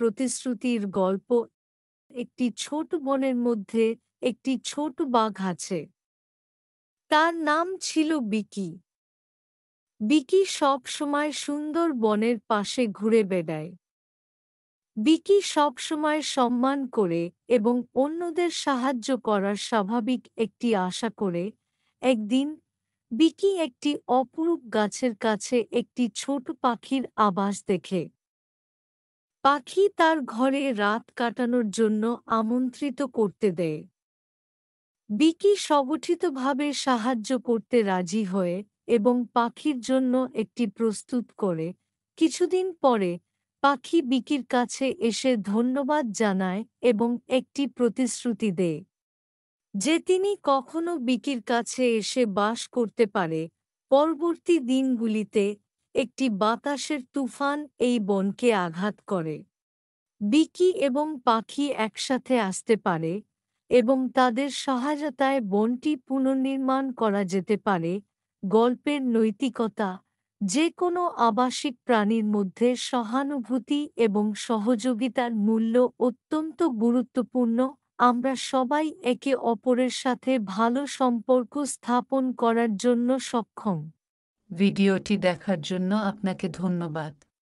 প্রতিশ্রুতির গল্প একটি ছোট বনের মধ্যে একটি ছোট বাঘ আছে তার নাম ছিল বিকি বিকি সব সময় সুন্দর বনের পাশে ঘুরে বেড়ায় বিকি সবসময় সম্মান করে এবং অন্যদের সাহায্য করার স্বাভাবিক একটি আশা করে একদিন বিকি একটি অপরূপ গাছের কাছে একটি ছোট পাখির আবাস দেখে পাখি তার ঘরে রাত কাটানোর জন্য আমন্ত্রিত করতে দেয় বিকি সগঠিতভাবে সাহায্য করতে রাজি হয়ে এবং পাখির জন্য একটি প্রস্তুত করে কিছুদিন পরে পাখি বিকির কাছে এসে ধন্যবাদ জানায় এবং একটি প্রতিশ্রুতি দেয় যে তিনি কখনো বিকির কাছে এসে বাস করতে পারে পরবর্তী দিনগুলিতে একটি বাতাসের তুফান এই বনকে আঘাত করে বিকি এবং পাখি একসাথে আসতে পারে এবং তাদের সহায়তায় বনটি পুনর্নির্মাণ করা যেতে পারে গল্পের নৈতিকতা যে কোনো আবাসিক প্রাণীর মধ্যে সহানুভূতি এবং সহযোগিতার মূল্য অত্যন্ত গুরুত্বপূর্ণ আমরা সবাই একে অপরের সাথে ভালো সম্পর্ক স্থাপন করার জন্য সক্ষম ভিডিওটি দেখার জন্য আপনাকে ধন্যবাদ